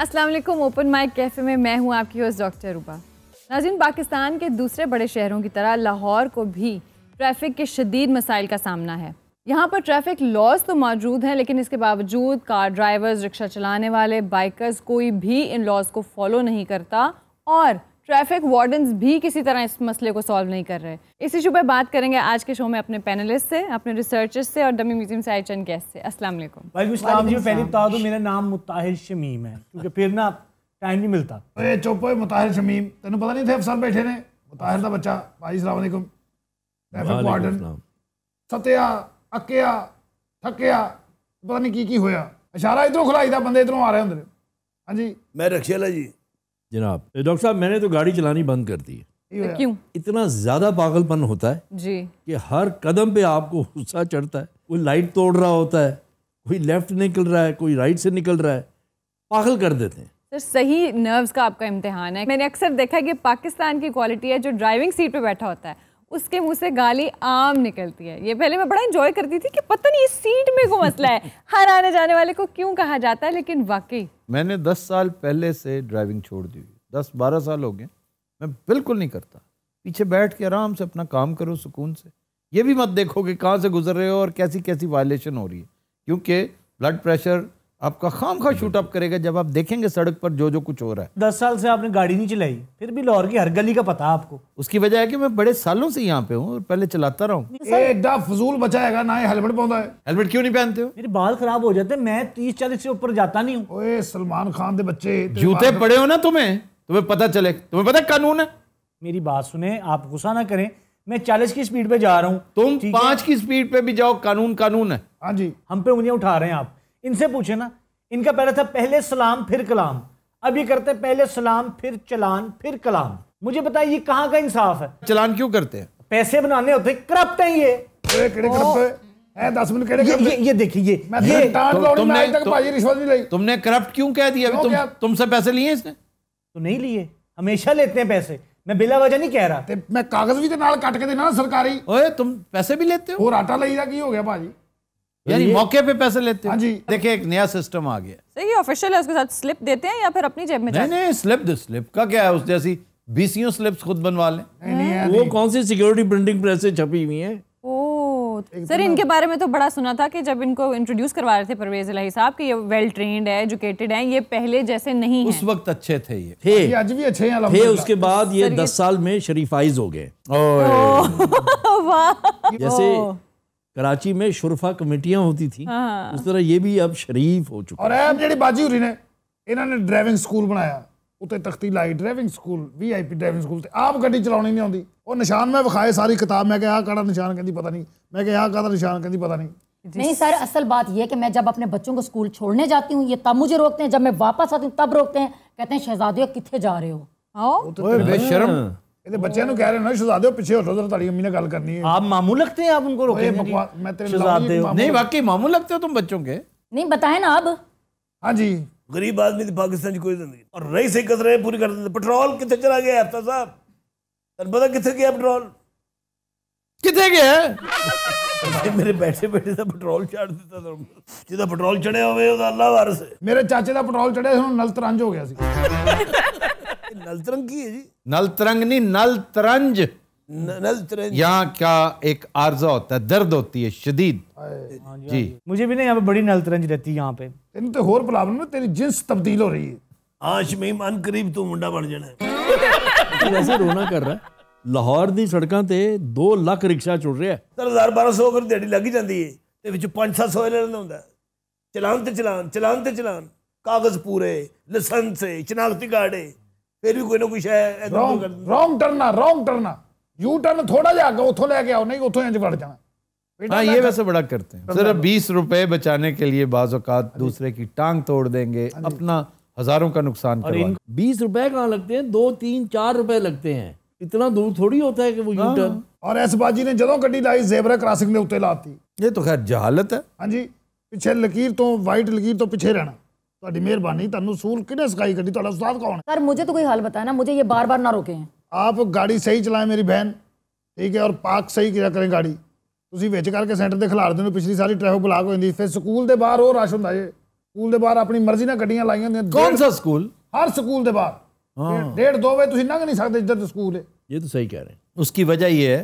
वालेकुम open mic cafe में मैं हूँ आपकी होस्ट डॉक्टर रूबा नाजिन पाकिस्तान के दूसरे बड़े शहरों की तरह लाहौर को भी ट्रैफिक के शदीद मसाइल का सामना है यहाँ पर ट्रैफिक लॉज तो मौजूद हैं लेकिन इसके बावजूद कार ड्राइवर्स रिक्शा चलाने वाले बाइकर्स कोई भी इन लॉज को फॉलो नहीं करता और ट्रैफिक वार्डन्स भी किसी तरह इस मसले को सॉल्व नहीं कर रहे इस इशू पर बात करेंगे आज के शो में अपने पैनलिस्ट से अपने रिसर्चर्स से और डमी म्यूजियम से आई चंद गेस्ट से अस्सलाम वालेकुम जी पहले बता दो मेरा नाम मुताहिर शमीम है क्योंकि फिर ना टाइम नहीं मिलता अरे चुप मुताहिर शमीम तेन पता नहीं थे अफसर बैठे ने मुताहिर का बच्चा भाई सलामकुम ट्रैफिक वार्डन सत्या अकया थकया पता नहीं की होया इशारा इधरों खिलाई था बंदे इधरों आ रहे होंगे हाँ जी मैं रक्षेला जी जनाब डॉक्टर साहब मैंने तो गाड़ी चलानी बंद कर दी है क्यों इतना ज़्यादा पागलपन होता है जी कि हर कदम पे आपको गुस्सा चढ़ता है कोई लाइट तोड़ रहा होता है कोई लेफ्ट निकल रहा है कोई राइट से निकल रहा है पागल कर देते हैं सर सही नर्व्स का आपका इम्तिहान है मैंने अक्सर देखा है कि पाकिस्तान की क्वालिटी है जो ड्राइविंग सीट पे बैठा होता है उसके मुंह से गाली आम निकलती है ये पहले मैं बड़ा इंजॉय करती थी कि पता नहीं इस सीट में को मसला है हर आने जाने वाले को क्यों कहा जाता है लेकिन वाकई मैंने दस साल पहले से ड्राइविंग छोड़ दी हुई दस बारह साल हो गए मैं बिल्कुल नहीं करता पीछे बैठ के आराम से अपना काम करो सुकून से ये भी मत देखो कि कहाँ से गुजर रहे हो और कैसी कैसी वायलेशन हो रही है क्योंकि ब्लड प्रेशर आपका खाम खा शूट अप करेगा जब आप देखेंगे सड़क पर जो जो कुछ हो रहा है दस साल से आपने गाड़ी नहीं चलाई फिर भी लाहौर की हर गली का पता आपको उसकी वजह है कि मैं बड़े सालों से यहाँ पे हूँ और पहले चलाता रहा हूँ फजूल बचाएगा ना हेलमेट पौधा है हेलमेट क्यों नहीं पहनते हो मेरे बाल खराब हो जाते मैं तीस चालीस से ऊपर जाता नहीं हूँ सलमान खान के बच्चे जूते पड़े हो ना तुम्हें तुम्हें पता चले तुम्हें पता कानून है मेरी बात सुने आप गुस्सा ना करें मैं चालीस की स्पीड पे जा रहा हूँ तुम पांच की स्पीड पे भी जाओ कानून कानून है हाँ जी हम पे उंगलियां उठा रहे हैं आप इनसे पूछे ना इनका पहला था पहले सलाम फिर कलाम अब ये करते हैं पहले सलाम फिर चलान फिर कलाम मुझे बताइए ये कहाँ का इंसाफ है चलान क्यों करते हैं पैसे बनाने होते करप्ट है ये तुमने, करप्ट क्यों कह दिया तुमसे पैसे लिए इसने तो नहीं लिए हमेशा लेते हैं पैसे मैं बिला वजह नहीं कह रहा ਤੇ ਮੈਂ ਕਾਗਜ਼ ਵੀ ਤੇ ਨਾਲ ਕੱਟ ਕੇ ਦੇਣਾ ਸਰਕਾਰੀ ਓਏ ਤੁਮ ਪੈਸੇ ਵੀ ਲੈਤੇ ਹੋ ਹੋਰ ਆਟਾ हो गया भाजी यानी मौके पे पैसे लेते हैं हाँ जी देखिए एक नया सिस्टम आ गया सही है ऑफिशियल है उसके साथ स्लिप देते हैं या फिर अपनी जेब में नहीं नहीं स्लिप स्लिप का क्या है उस जैसी बीसीओ स्लिप्स खुद बनवा लें वो कौन सी सिक्योरिटी प्रिंटिंग प्रेस से छपी हुई है सर इनके बारे में तो बड़ा सुना था कि जब इनको इंट्रोड्यूस करवा रहे थे परवेज इलाही साहब कि ये वेल ट्रेन्ड है एजुकेटेड हैं ये पहले जैसे नहीं उस वक्त अच्छे थे ये थे हाँ आज भी अच्छे हैं थे उसके बाद ये दस साल में शरीफाइज हो गए जैसे कराची में शुरफा कमेटियां होती थी हाँ। उस तरह ये भी अब शरीफ हो चुका और अब जी बाजी हो ने इन्होंने ड्राइविंग स्कूल बनाया ਉੱਤੇ तख्ती लाई driving school VIP driving school ਤੇ ਆਪ ਗੱਡੀ ਚਲਾਉਣੀ ਨਹੀਂ ਆਉਂਦੀ ਉਹ ਨਿਸ਼ਾਨ ਮੈਂ ਵਿਖਾਏ ਸਾਰੀ ਕਿਤਾਬ ਮੈਂ ਕਿਹਾ ਆਹ ਕਾਹਦਾ ਨਿਸ਼ਾਨ ਕਹਿੰਦੀ ਪਤਾ ਨਹੀਂ मैं कि यहाँ निशान कहीं पता नहीं नहीं सर असल बात यह कि मैं जब अपने बच्चों को स्कूल छोड़ने जाती हूँ ये तब मुझे रोकते हैं जब मैं वापस आती हूँ तब रोकते हैं कहते हैं शहजादे कितने जा रहे हो आओ हाँ। हाँ। तो तो तो तो तो तो ਇਹਦੇ ਬੱਚਿਆਂ ਨੂੰ ਕਹਿ ਰਹੇ ਸ਼ਹਜ਼ਾਦੇ ਪਿੱਛੇ ਹਟੋ ਤੁਹਾਡੀ ਅੰਮੀ ਨਾਲ ਗੱਲ ਕਰਨੀ ਹੈ ਆਪ ਮਾਮੂ ਆਪ हो पेट्रोल गया हफ्ता साहब तेन पता मेरे बैठे ਦਾ ਪੈਟਰੋਲ ਛੱਡ ਦਿੱਤਾ ਤੁਹਾਨੂੰ ਜਿਹਦਾ ਪੈਟਰੋਲ ਚੜਿਆ ਹੋਵੇ ਉਹਦਾ ਅੱਲਾ ਵਾਰਸ ਮੇਰੇ ਚਾਚੇ ਦਾ ਪੈਟਰੋਲ ਚੜਿਆ ਸੀ ਨਲ ਤਰੰਜ ਹੋ ਗਿਆ ਸੀ नल नलतरंगी है जी नल नलतरंग नहीं नल नल नलतरंज यहाँ क्या एक आर्जा होता है दर्द होती है शदीद जी मुझे भी ना यहाँ पे बड़ी नल नलतरंज रहती है यहाँ पे तेरी तो होर प्रॉब्लम है तेरी जिन्स तब्दील हो रही है आज मैं मन करीब तू मुंडा बन जाना वैसे रोना कर रहा है ਲਾਹੌਰ ਦੀ ਸੜਕਾਂ ਤੇ 2 ਲੱਖ ਰਿਕਸ਼ਾ ਚੁੜ ਰਿਹਾ ਸਰ 1200 फिर दिहाड़ी लग ही ਏ है ਵਿੱਚ 5-700 ले ਲੈਂਦਾ ਹੁੰਦਾ ਚਲਾਨ ਤੇ ਚਲਾਨ चलान ਤੇ ਚਲਾਨ ਕਾਗਜ਼ ਪੂਰੇ ਲਾਇਸੈਂਸ ਹੈ ਸ਼ਨਾਖਤੀ ਕਾਰਡ ਹੈ फिर भी कोई ना कुछ है रोंग ਟਰਨਾ रोंग ਟਰਨਾ यू टर्न थोड़ा जाकर उतो लेके आओ नहीं उतो इंज बढ़ जाना हाँ ये वैसे बड़ा करते हैं सिर्फ बीस रुपए बचाने के लिए बाज़ात हाँ दूसरे की टांग तोड़ देंगे हाँ अपना हजारों का नुकसान और बीस रुपए कहाँ लगते हैं दो तीन चार रुपए लगते हैं इतना दूर थोड़ी होता है कि वो यू हाँ। टर्न और एस बाजी ने जदों कड्डी लाई जेबरा क्रॉसिंग में ਦੇ ਉੱਤੇ ये तो खैर जहालत है हाँ जी ਪਿੱਛੇ लकीर तो वाइट लकीर तो ਪਿੱਛੇ रहना ਤੁਹਾਡੀ ਮਿਹਰਬਾਨੀ ਤੁਹਾਨੂੰ ਸੂਲ ਕਿਹਨੇ ਸਿਖਾਈ ਗੱਡੀ ਤੁਹਾਡਾ ਉਸਤਾਦ ਕੌਣ ਹੈ सर मुझे तो कोई हाल बताया ना मुझे ये बार बार ना रोके हैं ਆਪ ਗਾੜੀ ਸਹੀ ਚਲਾਏ ਮੇਰੀ ਭੈਣ ਠੀਕ ਹੈ ਔਰ ਪਾਕ ਸਹੀ ਕਿਰਿਆ ਕਰੇ ਗਾੜੀ ਤੁਸੀਂ ਵਿੱਚ ਕਰਕੇ ਸੈਂਟਰ ਦੇ ਖਿਲਾਰ ਦਿੰਦੇ ਹੋ ਪਿਛਲੀ ਸਾਰੀ ਟ੍ਰੈਫਿਕ ਬਲਾਕ ਹੋ ਜਾਂਦੀ ਫਿਰ ਸਕੂਲ ਦੇ ਬਾਹਰ ਉਹ ਰਸ਼ ਹੁੰਦਾ ਜੇ ਸਕੂਲ ਦੇ ਬਾਹਰ ਆਪਣੀ ਮਰਜ਼ੀ ਨਾਲ ਗੱਡੀਆਂ ਲਾਈਆਂ ਹੁੰਦੀਆਂ कौन सा स्कूल ਹਰ ਸਕੂਲ ਦੇ ਬਾਹਰ ਹਾਂ। ਡੇਢ- ਡੇਢ ਦੋ ਵਜੇ ਤੁਸੀਂ ਲੰਘ ਨਹੀਂ ਸਕਦੇ ਜਿੱਧਰ ਸਕੂਲ ਹੈ ये तो सही कह रहे हैं उसकी वजह यह है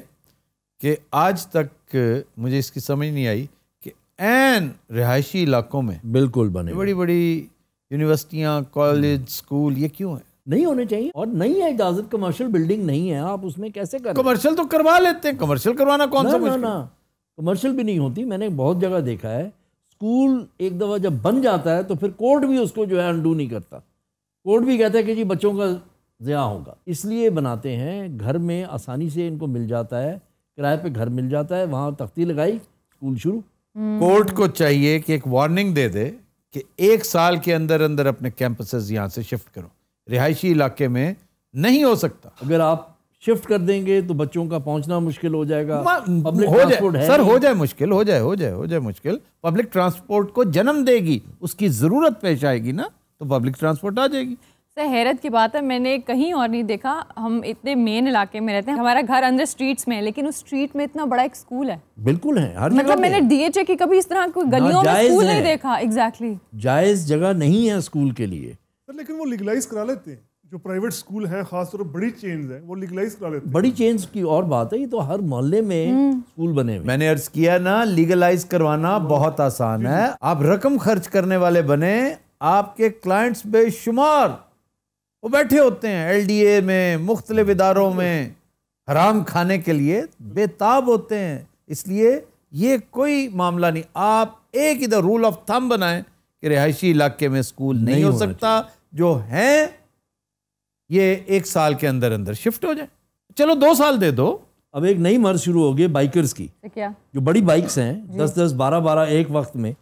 कि आज तक मुझे इसकी समझ नहीं आई एन रिहायशी इलाकों में बिल्कुल बने बड़ी बड़ी यूनिवर्सिटियाँ कॉलेज स्कूल ये क्यों है नहीं होने चाहिए और नहीं है इजाजत कमर्शियल बिल्डिंग नहीं है आप उसमें कैसे कर कमर्शियल तो करवा लेते हैं कमर्शियल करवाना कौन सा ना, ना कमर्शियल भी नहीं होती मैंने बहुत जगह देखा है स्कूल एक दफ़ा जब बन जाता है तो फिर कोर्ट भी उसको जो है अंडू नहीं करता कोर्ट भी कहता है कि जी बच्चों का ज़्या होगा इसलिए बनाते हैं घर में आसानी से इनको मिल जाता है किराए पे घर मिल जाता है वहाँ तख्ती लगाई स्कूल शुरू कोर्ट को चाहिए कि एक वार्निंग दे दे कि एक साल के अंदर अंदर अपने कैंपसेस यहाँ से शिफ्ट करो रिहायशी इलाके में नहीं हो सकता अगर आप शिफ्ट कर देंगे तो बच्चों का पहुंचना मुश्किल हो जाएगा पब्लिक हो जाए सर हो जाए मुश्किल हो जाए हो जाए हो जाए मुश्किल पब्लिक ट्रांसपोर्ट को जन्म देगी उसकी ज़रूरत पेश आएगी ना तो पब्लिक ट्रांसपोर्ट आ जाएगी तो हैरत की बात है मैंने कहीं और नहीं देखा हम इतने मेन इलाके में रहते हैं हमारा घर अंदर स्ट्रीट्स में है लेकिन उस स्ट्रीट में इतना बड़ा एक स्कूल है बिल्कुल है हर मतलब मैंने डीएचए की कभी इस तरह कोई गलियों में स्कूल नहीं देखा एग्जैक्टली जायज जगह नहीं है स्कूल के लिए लेकिन वो लीगलाइज करा लेते हैं जो प्राइवेट स्कूल है खासतौर पर बड़ी चेन्स है वो लीगलाइज करा लेते हैं बड़ी चेन्स की और बात है ये तो हर मोहल्ले में स्कूल हम्म। बने हुए मैंने अर्ज किया ना लीगलाइज करवाना बहुत आसान है आप रकम खर्च करने वाले बने आपके क्लाइंट्स बेशुमार वो बैठे होते हैं एलडीए में मुख्तलिफ इदारों में हराम खाने के लिए बेताब होते हैं इसलिए ये कोई मामला नहीं आप एक इधर रूल ऑफ थम बनाएं कि रिहायशी इलाके में स्कूल नहीं, नहीं हो सकता जो हैं ये एक साल के अंदर अंदर शिफ्ट हो जाए चलो दो साल दे दो अब एक नई मर्ज शुरू होगी बाइकर्स की अच्छा, क्या जो बड़ी बाइक्स हैं दस दस बारह बारह एक वक्त में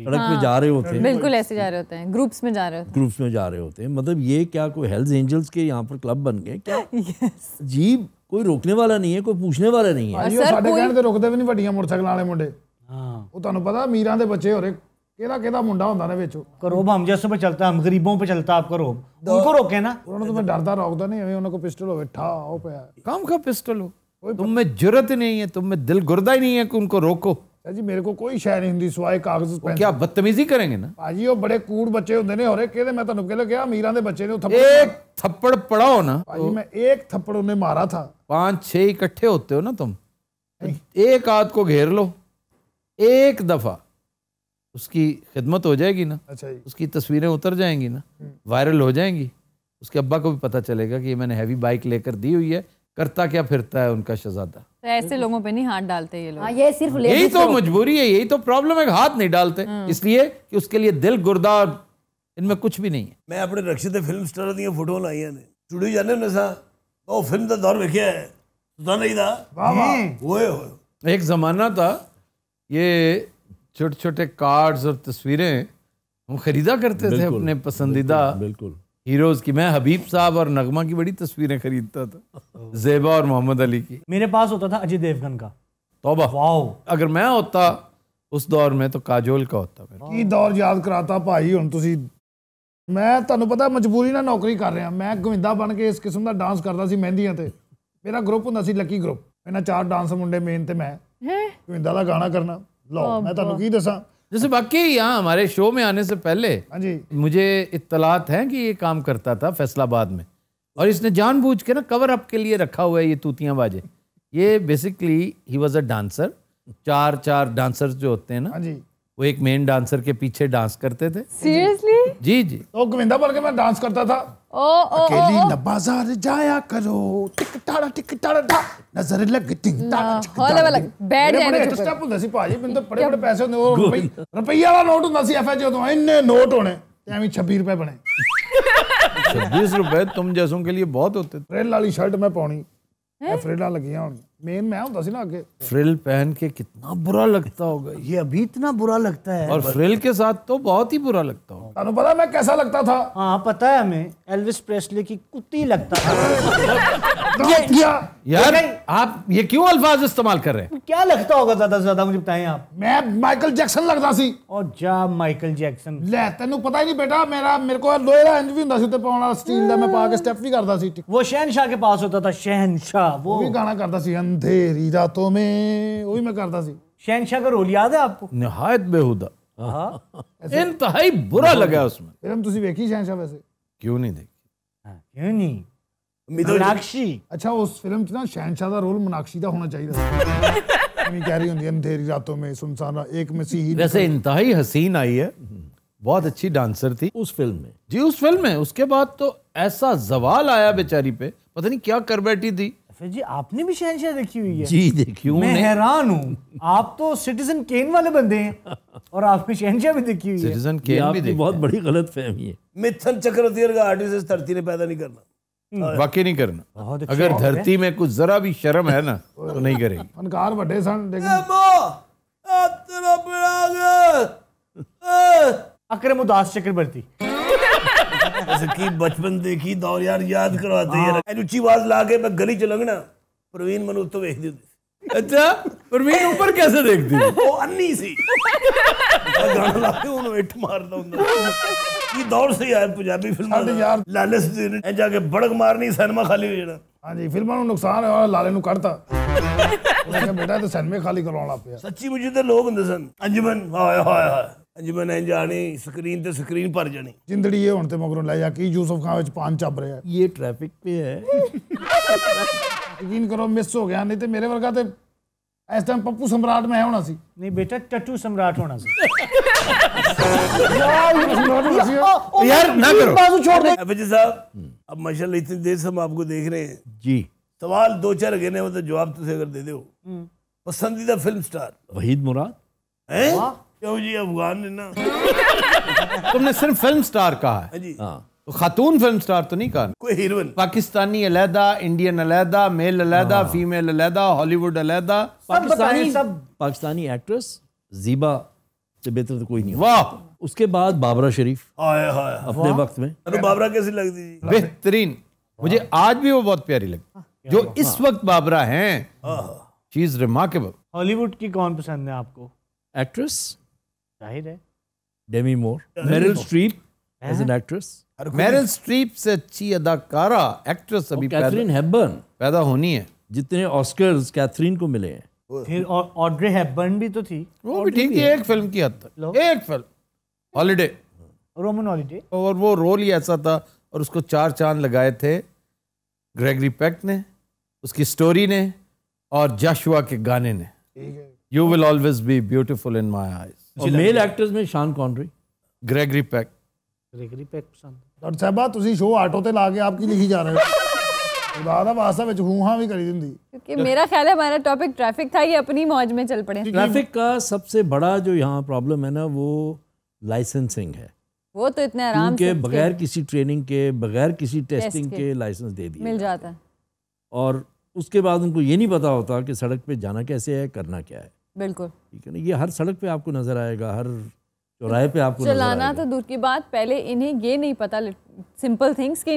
सड़क हाँ, पे जा रहे होते हैं बिल्कुल ऐसे जा रहे होते हैं ग्रुप्स में जा रहे होते हैं ग्रुप्स में जा रहे होते हैं मतलब ये क्या कोई हेल्थ एंजल्स के यहाँ पर क्लब बन गए क्या yes. कोई रोकने वाला नहीं है कोई पूछने वाला नहीं है सर, तो भी नहीं वो मोटरसाइकिल मुंडे हाँ। पता अमीर के बचे हो रहे केदा केदा पिस्टल हो पिस्टल हो तुम जरूरत नहीं है तुम में दिल गुरदा ही नहीं है कि उनको रोको जी मेरे को कोई ਸ਼ੈ नहीं ਹੁੰਦੀ ਸਵਾਏ कागज क्या बदतमीजी करेंगे ना भाजी वो बड़े कूट बच्चे होंगे ने हो रहे कहते मैं ਤੁਹਾਨੂੰ कहते क्या अमीर के बच्चे ने थप्पड़ एक थप्पड़ पड़ा हो ना भाजी मैं एक थप्पड़ उन्हें मारा था पांच छह इकट्ठे होते हो ना तुम तो एक आद को घेर लो एक दफा उसकी खिदमत हो जाएगी ना अच्छा उसकी तस्वीरें उतर जाएंगी ना हम्म। वायरल हो जाएंगी उसके अब्बा को भी पता चलेगा कि मैंने हैवी बाइक लेकर दी हुई है करता क्या फिरता है उनका शहजादा तो ऐसे लोगों पे नहीं हाथ डालते ये लोग हाँ, ये सिर्फ यही तो मजबूरी है यही तो प्रॉब्लम है हाथ नहीं डालते हाँ। इसलिए कि उसके लिए दिल गुर्दा और इनमें कुछ भी नहीं है मैं अपने रक्षित फिल्म स्टार दी फोटो ਲਾਈਆਂ ने चुड़ी जाने ਹੁੰਦੇ फिल्म का दौर ਦਾ है ਵੇਖਿਆ ਹੈ ਸੁਦਾ ਨਹੀਂ था ये छोटे छोटे कार्ड्स और तस्वीरें हम खरीदा करते थे अपने पसंदीदा बिल्कुल हीरोज़ की मैं हबीब साहब और नगमा की बड़ी तस्वीरें खरीदता था जेबा और मोहम्मद अली की मेरे पास होता था अजय देवगन का तोबा वाओ अगर मैं होता ਉਸ ਦੌਰ ਮੈਂ ਤਾਂ ਕਾਜੋਲ ਕਾ ਹੁੰਦਾ ਮੇਰਾ ਕੀ ਦੌਰ ਯਾਦ ਕਰਾਤਾ ਭਾਈ ਹੁਣ ਤੁਸੀਂ ਮੈਂ ਤੁਹਾਨੂੰ ਪਤਾ ਮਜਬੂਰੀ ਨਾਲ ਨੌਕਰੀ ਕਰ ਰਿਹਾ ਮੈਂ ਗੋਇੰਦਾ ਬਣ ਕੇ ਇਸ ਕਿਸਮ ਦਾ ਡਾਂਸ ਕਰਦਾ ਸੀ ਮਹਿੰਦੀਆਂ ਤੇ ਮੇਰਾ ਗਰੁੱਪ ਹੁੰਦਾ ਸੀ ਲੱਕੀ ਗਰੁੱਪ ਇਹਨਾਂ ਚਾਰ ਡਾਂਸ ਮੁੰਡੇ ਮੇਨ ਤੇ ਮੈਂ ਹੈ ਗੋਇੰਦਾ ਦਾ ਗਾਣਾ ਕਰਨਾ ਲਓ ਮੈਂ ਤੁਹਾਨੂੰ ਕੀ ਦੱਸਾਂ जैसे वाकई यहाँ हमारे शो में आने से पहले हाँ जी मुझे इतलात है कि ये काम करता था फैसलाबाद में और इसने जानबूझ के ना कवर अप के लिए रखा हुआ है ये तूतियाँ बाजे ये basically he was a dancer चार चार डांसर जो होते हैं ना हाँ वो एक मेन डांसर के पीछे डांस करते थे सीरियसली जी जी तो गोविंदा बोल के मैं डांस करता था ओ ओ अकेली ओ, ओ. बाजार जाया करो टिक टाड़ा टिक टाड़ा टा नजर लग टिंग टा होले हाँ, वाला हाँ, बैठ जाए बड़े स्टेप तो होता सी ਭਾਜੀ बिन तो बड़े बड़े पैसे होते और ਰੁਪਈਆ ਵਾਲਾ वाला नोट होता सी एफएच ਇੰਨੇ ਨੋਟ नोट होने ਐਵੇਂ 26 रुपए बने 26 रुपए तुम जैसों के लिए बहुत होते थे ट्रेल वाली शर्ट मैं पौनी फ्रेडा लगिया होनी मेन मैं होता ना आगे फ्रिल पहन के कितना बुरा लगता होगा ये अभी इतना बुरा लगता है और फ्रिल के साथ तो बहुत ही बुरा लगता होगा तानू पता मैं कैसा लगता था हाँ पता है हमें एल्विस प्रेसले की कुत्ती लगता था यार आप ये क्यों अल्फाज इस्तेमाल कर रहे हैं क्या लगता होगा ज्यादा से ज्यादा मुझे बताएं आप मैं माइकल जैक्सन लगता सी और जा माइकल जैक्सन ले तेन पता ही नहीं बेटा मेरा मेरे को लोहेरा इंज भी होता पाना स्टील का मैं पा के स्टेप भी करता ਕੇ वो शहनशाह के पास होता था शहनशाह वो भी गाना करता ਕਰਦਾ ਸੀ ਅੰਧੇਰੀ ਰਾਤੋਂ ਮੈਂ ਉਹ मैं करता सी शहनशाह का रोल याद है आपको निहायत बेहुदा हाँ। इंतहाई बुरा लगा उसमें फिल्म ਤੁਸੀਂ ਵੇਖੀ ਸ਼ਹਿਨशाह वैसे क्यों नहीं देखी हाँ, क्यों नहीं ਮੀਨਾਕਸ਼ੀ ਅੱਛਾ ਉਸ ਫਿਲਮ 'ਚ ਨਾ ਸ਼ਹਿਨशाह ਦਾ ਰੋਲ ਮੀਨਾਕਸ਼ੀ ਦਾ ਹੋਣਾ ਚਾਹੀਦਾ ਸੀ ਕਹ ਰਹੀ ਹੁੰਦੀ ਅੰਧੇਰੀ ਰਾਤੋਂ ਮੇਂ ਸੁਨਸਾਨ ਇੱਕ ਮਸੀਹੀ वैसे इंतहाई हसीन आई है बहुत अच्छी डांसर थी उस फिल्म में जी उस फिल्म में उसके बाद तो ऐसा जवाल आया बेचारी पे पता नहीं क्या कर बैठी थी जी आपने भी शहनशाह देखी हुई है जी देखी हूं मैं हैरान हूं आप तो सिटीजन केन वाले बंदे हैं और आपने शहनशाह भी देखी हुई है सिटीजन केन भी देखी बहुत बड़ी गलतफहमी है मिथुन चक्रवर्ती का आर्टिस्ट धरती ने पैदा नहीं करना वाकई नहीं करना अगर धरती में कुछ जरा भी शर्म है ना तो नहीं करेगी फनकार बड़े सन उदास चक्रवर्ती की बचपन देखी दौर यार याद करवाते हैं रुचि आवाज ला के मैं गली च लंघना प्रवीण मनु तो वेख दी अच्छा परवीन ऊपर कैसे देखती है ਉਹ ਅੰਨੀ ਸੀ ਮੈਂ ਗਾਣਾ ਲਾ ਕੇ ਉਹਨੂੰ ਇੱਟ ਮਾਰਦਾ ਹੁੰਦਾ ਸੀ। ਕੀ ਦੌਰ ਸੀ ਯਾਰ ਪੰਜਾਬੀ ਫਿਲਮਾਂ ਦਾ ਸਾਡੇ ਯਾਰ- ਲਾਲਚ ਦੇ ਨੇ ਇਹ ਜਾ ਕੇ ਬੜਕ ਮਾਰਨੀ ਸਿਨੇਮਾ ਖਾਲੀ ਹੋ ਜਾਣਾ ਹਾਂਜੀ ਫਿਲਮਾਂ ਨੂੰ ਨੁਕਸਾਨ ਹੋਇਆ ਲਾਲੇ ਨੂੰ ਕੱਢਤਾ ਉਹਨੇ ਕਿਹਾ ਬੇਟਾ ਇਹ ਤਾਂ ਸਿਨੇਮੇ ਖਾਲੀ ਕਰਵਾਉਣ ਲੱਗ ਪਿਆ ਸੱਚੀ ਮੁੱਚੀ ਤੇ ਲੋਕ ਹੁੰਦੇ ਸਨ ਅੰਜਮਨ ਹਾਏ ਹਾਏ ਹਾਏ ਅੰਜਮਨ ਇੰਜ ਆਉਣੀ ਸਕਰੀਨ ਤੇ ਸਕਰੀਨ ਭਰ ਜਾਣੀ ਜਿੰਦੜੀ ਇਹ ਹੁਣ ਤੇ ਮਗਰੋਂ ਲੈ ਜਾ ਕੀ ਯੂਸਫ ਖਾਨ ਵਿੱਚ ਪਾਨ ਚੱਬ ਰਿਹਾ ਹੈ। ये ट्रैफिक पे है यकीन करो मिस हो गया नहीं तो मेरे ਵਰਗਾ तो इस टाइम पप्पू सम्राट ਮੈਂ होना सी नहीं बेटा ਟੱਟੂ सम्राट होना सी यार ना करो बाजू छोड़ दे अभिजीत साहब अब माशाल्लाह इतनी देर से हम आपको देख रहे हैं जी सवाल दो चार गिने हो तो जवाब तुझे अगर दे दो हम्म। पसंदीदा फिल्म स्टार वहीद मुराद हैं क्यों जी अफगान ने ना तुमने सिर्फ फिल्म स्टार कहा है हाँ जी हाँ खातून फिल्म स्टार तो नहीं कहा कोई हीरोइन पाकिस्तानी अलहदा इंडियन अलहदा मेल अलहदा हाँ। फीमेल अलहदा हॉलीवुड अलहदा पाकिस्तानी सब पाकिस्तानी एक्ट्रेस जीबा से बेहतर तो कोई नहीं वाह उसके बाद बाबरा शरीफ आए हाय अपने वक्त में तो बाबरा कैसी लगती थी बेहतरीन मुझे हाँ। आज भी वो बहुत प्यारी लगती हाँ। जो इस वक्त बाबरा है चीज रिमार्केबल हॉलीवुड की कौन पसंद है आपको एक्ट्रेस जाहिर है Demi Moore Meryl Streep as an actress Meryl Streep से अच्छी अदाकारा एक्ट्रेस अभी कैथरीन हेबर्न पैदा होनी है जितने ऑस्कर्स कैथरीन को मिले हैं फिर ऑड्रे हेबर्न भी तो थी वो भी ठीक है एक फिल्म की हद तक एक फिल्म हॉलीडे रोमन हॉलीडे और वो रोल ही ऐसा था और उसको चार चांद लगाए थे ग्रेगरी पैक ने उसकी स्टोरी ने और जशुआ के गाने ने you will always be beautiful in my eyes male actors में Sean Connery Gregory Peck Peck ਪਸੰਦ ਡਾਕਟਰ ਸਾਹਿਬਾ ਤੁਸੀਂ ਸ਼ੋਅ ਆਟੋ ਤੇ ਲਾ ਕੇ ਆਪ ਕੀ ਲਿਖੀ ਜਾ ਰਹੇ ਹੋ ਵਾਸਤਾ ਵਿੱਚ ਵੀ ਕਰੀ ਦਿੰਦੀ और उसके बाद उनको ये नहीं पता होता की सड़क पे जाना कैसे है करना क्या है बिल्कुल ठीक है ना ये हर सड़क पे आपको नजर आएगा हर રાહે પે આપકો ચલાના તો દૂર કી વાત પહેલે ઇને ગે નહીં પતા સિમ્પલ થિંગ્સ કે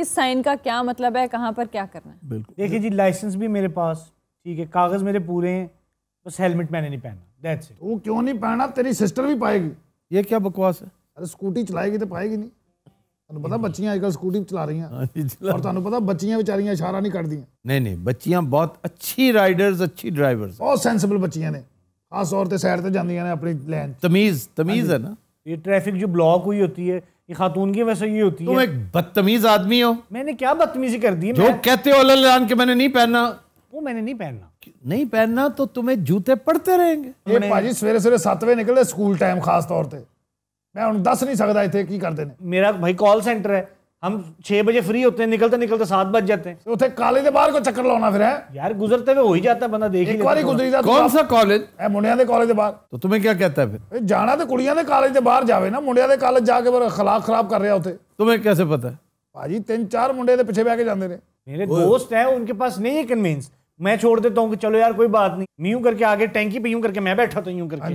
કિસ સાઇન કા ક્યા મતલબ હે કહા પર ક્યા કરના હે દેખીએ જી લાયસન્સ ભી મેરે પાસ ઠીક હે કાગઝ મેરે પૂરે હે بس હેલ્મેટ મેને નહીં પહેના ધેટ્સ ઇટ ઓ ક્યો નહીં પહેના તારી સિસ્ટર ભી પાહેગી યે ક્યા બકવાસ હે સ્કૂટી ચલાહેગી તો પાહેગી નહીં તાનુ પતા બચ્ચિયા આજકલ સ્કૂટી ચલા રહીયા ઓર તાનુ પતા બચ્ચિયા બેચારીયા ઈશારા નહીં કડદી નઈ નઈ બચ્ચિયા બહોત અચ્છી રાઈડર્સ અચ્છી ડ્રાઈવર્સ ઓર સેન્સિબલ બચ્ચિયા ને खास तौर पर सैर तो जाती ने अपनी लैन तमीज़ तमीज़ हाँ है ना ये ट्रैफिक जो ब्लॉक हुई होती है ये खातून की वैसे से ये होती तुम है तुम एक बदतमीज़ आदमी हो मैंने क्या बदतमीजी कर दी जो मैं... कहते हो लान के मैंने नहीं पहनना वो मैंने नहीं पहनना नहीं पहनना तो तुम्हें जूते पड़ते रहेंगे ये पाजी सवेरे सवेरे सात बजे निकले स्कूल टाइम खास तौर पर मैं हूँ दस नहीं सकता इतने की करते ने मेरा भाई कॉल सेंटर है हम छह बजे फ्री होते हैं निकलते निकलते सात बज जाते हैं तो उसे कॉलेज के बाहर को चक्कर लाना फिर है यार गुजरते हुए हो ही जाता है बंदा देख एक बारी गुजरी जाता कौन सा कॉलेज है मुंडिया के कॉलेज के बाहर तो तुम्हें क्या कहता है फिर जाना तो कुड़िया के कॉलेज के बाहर जावे ना मुंडिया के कॉलेज जाके पर खलाक खराब कर रहा उसे तुम्हें कैसे पता है भाजी तीन चार मुंडे के पिछे बह के जाते रहे मेरे दोस्त है उनके पास नहीं है कन्वींस मैं छोड़ देता हूँ कि चलो यार कोई बात नहीं मैं यूं करके आगे टैंकी पे यूं करके मैं बैठा था तो यूं करके हाँ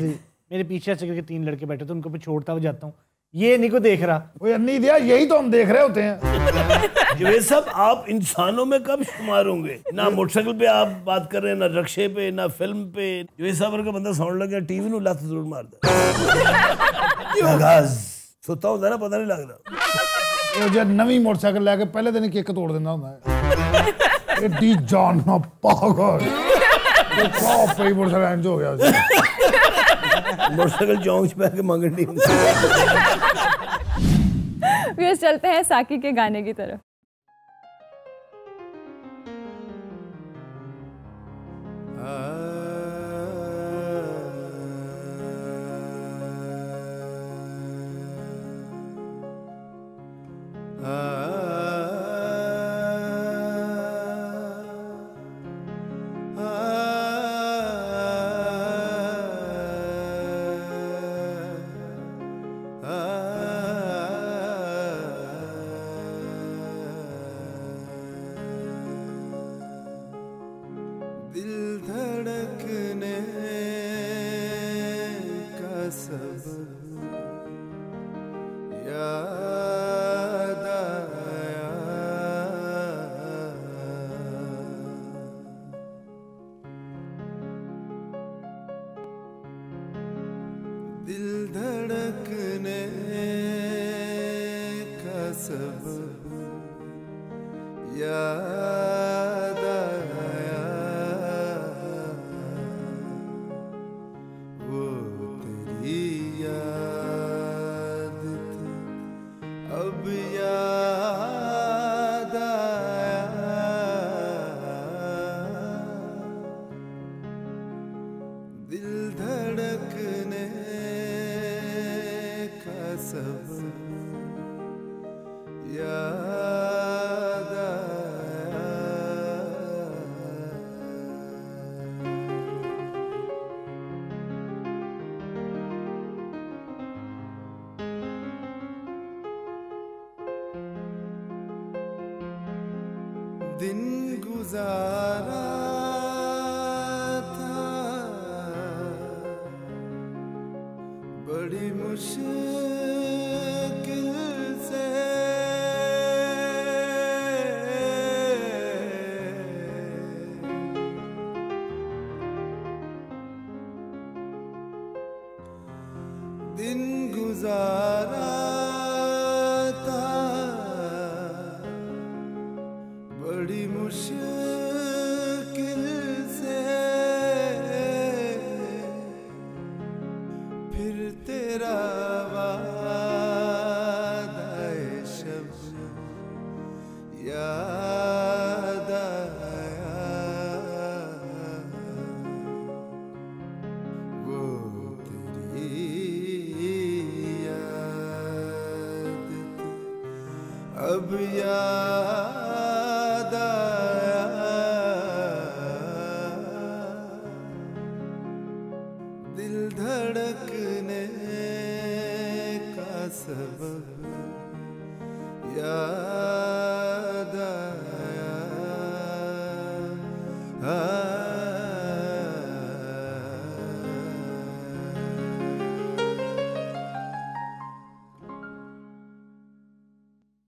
मेरे पीछे ऐसे करके तीन लड़के बैठे थे तो उनको पे छोड़ता हुआ जाता हूँ ये नहीं को देख रहा वो यार नहीं दिया यही तो हम देख रहे होते हैं ये सब आप इंसानों में कब शुमार होंगे ना मोटरसाइकिल पे आप बात कर रहे हैं ना रक्शे पे ना फिल्म पे ये सब अगर बंदा सौंड लग गया टीवी नु लत जरूर मारदा आगाज सोता हूं जरा पता नहीं लग रहा लगदा जो नई मोटरसाइकिल लेके पहले दिन किक तोड़ देना होता है एडी जान ना पागल तो प्रॉपर मोटरसाइकिल हो गया मोटरसाइकिल चौंक पे आके मंगनी चलते हैं साकी के गाने की तरफ दिन गुजारा Abiyah.